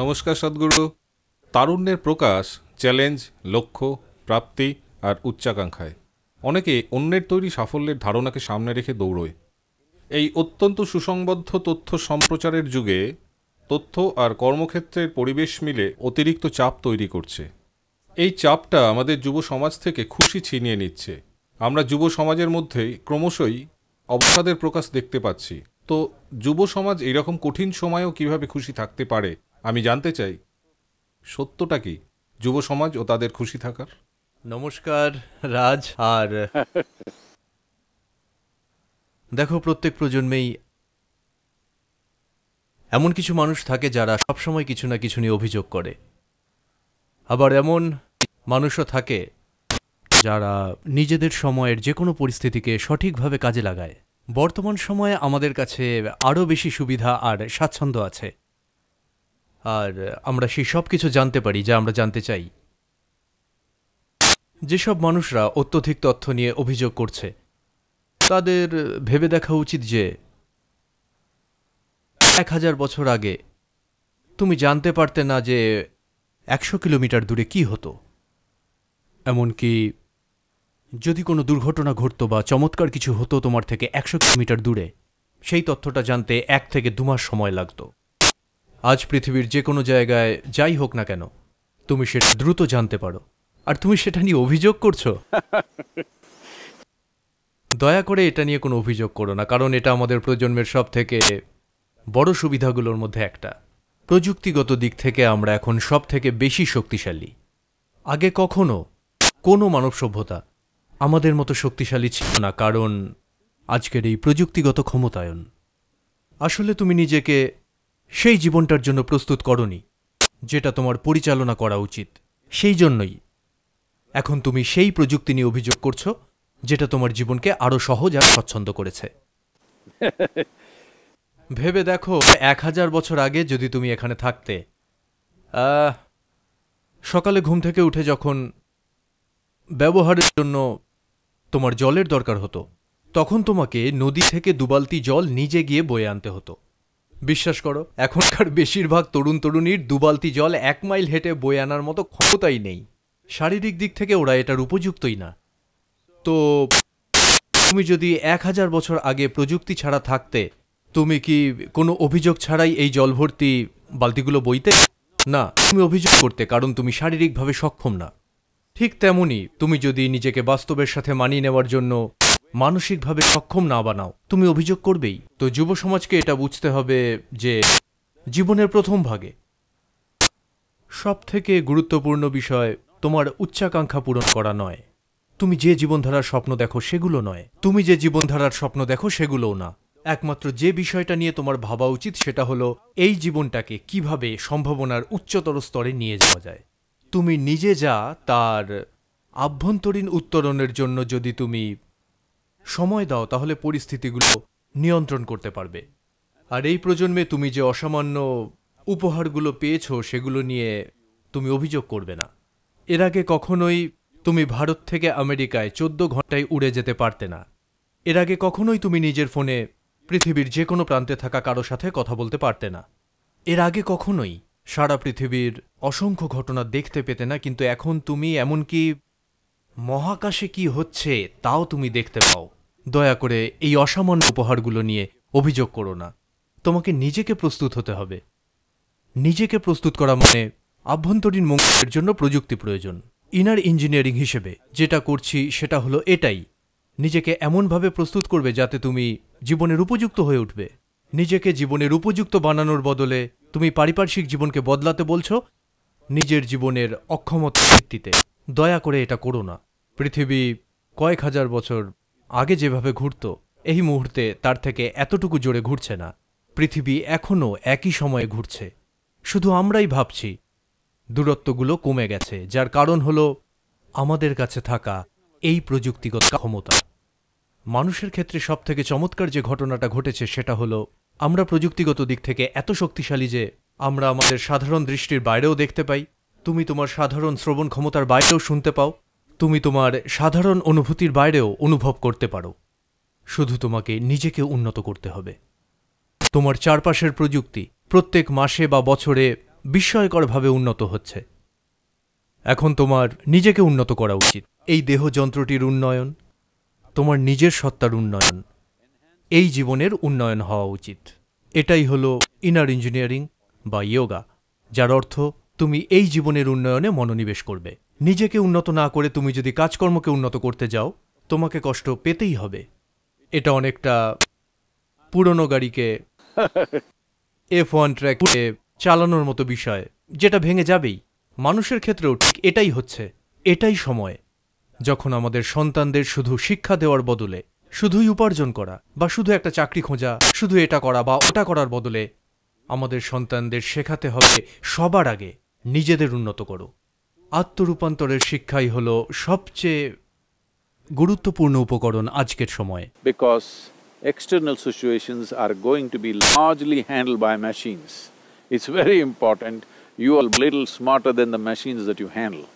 নমস্কার সদ্গুরু তারুণ্যের প্রকাশ চ্যালেঞ্জ লক্ষ্য প্রাপ্তি আর উচ্চাকাঙ্ক্ষায় অনেকে অন্যের তৈরি সাফল্যের ধারণাকে সামনে রেখে দৌড়য় এই অত্যন্ত সুসংবদ্ধ তথ্য সম্প্রচারের যুগে তথ্য আর কর্মক্ষেত্রের পরিবেশ মিলে অতিরিক্ত চাপ তৈরি করছে এই চাপটা আমাদের যুব সমাজ থেকে খুশি ছিনিয়ে নিচ্ছে আমরা যুব সমাজের মধ্যেই ক্রমশই অবসাদের প্রকাশ দেখতে পাচ্ছি তো যুব সমাজ এরকম কঠিন সময়েও কিভাবে খুশি থাকতে পারে আমি জানতে চাই সত্যটা কি যুব সমাজ ও তাদের খুশি থাকার নমস্কার রাজ আর দেখো প্রত্যেক প্রজন্মেই এমন কিছু মানুষ থাকে যারা সবসময় কিছু না কিছু নিয়ে অভিযোগ করে আবার এমন মানুষও থাকে যারা নিজেদের সময়ের যে কোনো পরিস্থিতিকে সঠিকভাবে কাজে লাগায় বর্তমান সময়ে আমাদের কাছে আরও বেশি সুবিধা আর স্বাচ্ছন্দ্য আছে আর আমরা সেই সব কিছু জানতে পারি যা আমরা জানতে চাই যেসব মানুষরা অত্যধিক তথ্য নিয়ে অভিযোগ করছে তাদের ভেবে দেখা উচিত যে এক হাজার বছর আগে তুমি জানতে পারতে না যে একশো কিলোমিটার দূরে কি হতো এমনকি যদি কোনো দুর্ঘটনা ঘটত বা চমৎকার কিছু হতো তোমার থেকে একশো কিলোমিটার দূরে সেই তথ্যটা জানতে এক থেকে দু মাস সময় লাগতো আজ পৃথিবীর যে কোনো জায়গায় যাই হোক না কেন তুমি সেটা দ্রুত জানতে পারো আর তুমি সেটা নিয়ে অভিযোগ করছো দয়া করে এটা নিয়ে কোনো অভিযোগ করো না কারণ এটা আমাদের প্রজন্মের সব থেকে বড় সুবিধাগুলোর মধ্যে একটা প্রযুক্তিগত দিক থেকে আমরা এখন সব থেকে বেশি শক্তিশালী আগে কখনো কোনো মানব সভ্যতা আমাদের মতো শক্তিশালী ছিল না কারণ আজকের এই প্রযুক্তিগত ক্ষমতায়ন আসলে তুমি নিজেকে সেই জীবনটার জন্য প্রস্তুত করনি যেটা তোমার পরিচালনা করা উচিত সেই জন্যই এখন তুমি সেই প্রযুক্তি নিয়ে অভিযোগ করছো যেটা তোমার জীবনকে আরও সহজ আর স্বচ্ছন্দ করেছে ভেবে দেখো এক হাজার বছর আগে যদি তুমি এখানে থাকতে সকালে ঘুম থেকে উঠে যখন ব্যবহারের জন্য তোমার জলের দরকার হতো তখন তোমাকে নদী থেকে দুবালতি জল নিজে গিয়ে বয়ে আনতে হতো বিশ্বাস করো এখনকার বেশিরভাগ তরুণ তরুণীর দুবালতি জল এক মাইল হেঁটে বয়ে আনার মতো ক্ষমতাই নেই শারীরিক দিক থেকে ওরা এটার উপযুক্তই না তো তুমি যদি এক হাজার বছর আগে প্রযুক্তি ছাড়া থাকতে তুমি কি কোনো অভিযোগ ছাড়াই এই জল ভর্তি বালতিগুলো বইতে না তুমি অভিযোগ করতে কারণ তুমি শারীরিকভাবে সক্ষম না ঠিক তেমনি তুমি যদি নিজেকে বাস্তবের সাথে মানিয়ে নেওয়ার জন্য মানসিকভাবে সক্ষম না বানাও তুমি অভিযোগ করবেই তো যুব সমাজকে এটা বুঝতে হবে যে জীবনের প্রথম ভাগে সব থেকে গুরুত্বপূর্ণ বিষয় তোমার উচ্চাকাঙ্ক্ষা পূরণ করা নয় তুমি যে জীবনধারার স্বপ্ন দেখো সেগুলো নয় তুমি যে জীবনধারার স্বপ্ন দেখো সেগুলোও না একমাত্র যে বিষয়টা নিয়ে তোমার ভাবা উচিত সেটা হলো এই জীবনটাকে কিভাবে সম্ভাবনার উচ্চতর স্তরে নিয়ে যাওয়া যায় তুমি নিজে যা তার আভ্যন্তরীণ উত্তরণের জন্য যদি তুমি সময় দাও তাহলে পরিস্থিতিগুলো নিয়ন্ত্রণ করতে পারবে আর এই প্রজন্মে তুমি যে অসামান্য উপহারগুলো পেয়েছ সেগুলো নিয়ে তুমি অভিযোগ করবে না এর আগে কখনোই তুমি ভারত থেকে আমেরিকায় চোদ্দ ঘন্টায় উড়ে যেতে পারতে না এর আগে কখনোই তুমি নিজের ফোনে পৃথিবীর যে কোনো প্রান্তে থাকা কারো সাথে কথা বলতে পারতে না এর আগে কখনোই সারা পৃথিবীর অসংখ্য ঘটনা দেখতে পেতে না কিন্তু এখন তুমি এমনকি মহাকাশে কি হচ্ছে তাও তুমি দেখতে পাও দয়া করে এই অসামান্য উপহারগুলো নিয়ে অভিযোগ করো না তোমাকে নিজেকে প্রস্তুত হতে হবে নিজেকে প্রস্তুত করা মানে আভ্যন্তরীণ মঙ্গলের জন্য প্রযুক্তি প্রয়োজন ইনার ইঞ্জিনিয়ারিং হিসেবে যেটা করছি সেটা হলো এটাই নিজেকে এমনভাবে প্রস্তুত করবে যাতে তুমি জীবনের উপযুক্ত হয়ে উঠবে নিজেকে জীবনের উপযুক্ত বানানোর বদলে তুমি পারিপার্শ্বিক জীবনকে বদলাতে বলছো নিজের জীবনের অক্ষমতার ভিত্তিতে দয়া করে এটা করো না পৃথিবী কয়েক হাজার বছর আগে যেভাবে ঘুরত এই মুহূর্তে তার থেকে এতটুকু জোরে ঘুরছে না পৃথিবী এখনও একই সময়ে ঘুরছে শুধু আমরাই ভাবছি দূরত্বগুলো কমে গেছে যার কারণ হল আমাদের কাছে থাকা এই প্রযুক্তিগত ক্ষমতা মানুষের ক্ষেত্রে সবথেকে চমৎকার যে ঘটনাটা ঘটেছে সেটা হলো আমরা প্রযুক্তিগত দিক থেকে এত শক্তিশালী যে আমরা আমাদের সাধারণ দৃষ্টির বাইরেও দেখতে পাই তুমি তোমার সাধারণ শ্রবণ ক্ষমতার বাইরেও শুনতে পাও তুমি তোমার সাধারণ অনুভূতির বাইরেও অনুভব করতে পারো শুধু তোমাকে নিজেকে উন্নত করতে হবে তোমার চারপাশের প্রযুক্তি প্রত্যেক মাসে বা বছরে বিস্ময়করভাবে উন্নত হচ্ছে এখন তোমার নিজেকে উন্নত করা উচিত এই দেহযন্ত্রটির উন্নয়ন তোমার নিজের সত্তার উন্নয়ন এই জীবনের উন্নয়ন হওয়া উচিত এটাই হলো ইনার ইঞ্জিনিয়ারিং বা ইয়োগা যার অর্থ তুমি এই জীবনের উন্নয়নে মনোনিবেশ করবে নিজেকে উন্নত না করে তুমি যদি কাজকর্মকে উন্নত করতে যাও তোমাকে কষ্ট পেতেই হবে এটা অনেকটা পুরনো গাড়িকে এফ ওয়ান ট্র্যাক চালানোর মতো বিষয় যেটা ভেঙে যাবেই মানুষের ক্ষেত্রেও ঠিক এটাই হচ্ছে এটাই সময় যখন আমাদের সন্তানদের শুধু শিক্ষা দেওয়ার বদলে শুধুই উপার্জন করা বা শুধু একটা চাকরি খোঁজা শুধু এটা করা বা ওটা করার বদলে আমাদের সন্তানদের শেখাতে হবে সবার আগে নিজেদের উন্নত করো আত্মরূপান্তরের শিক্ষাই হল সবচেয়ে গুরুত্বপূর্ণ উপকরণ আজকের সময়ে because external situations are going to be largely handle by machines it's very important you are little smarter than the machines that you handle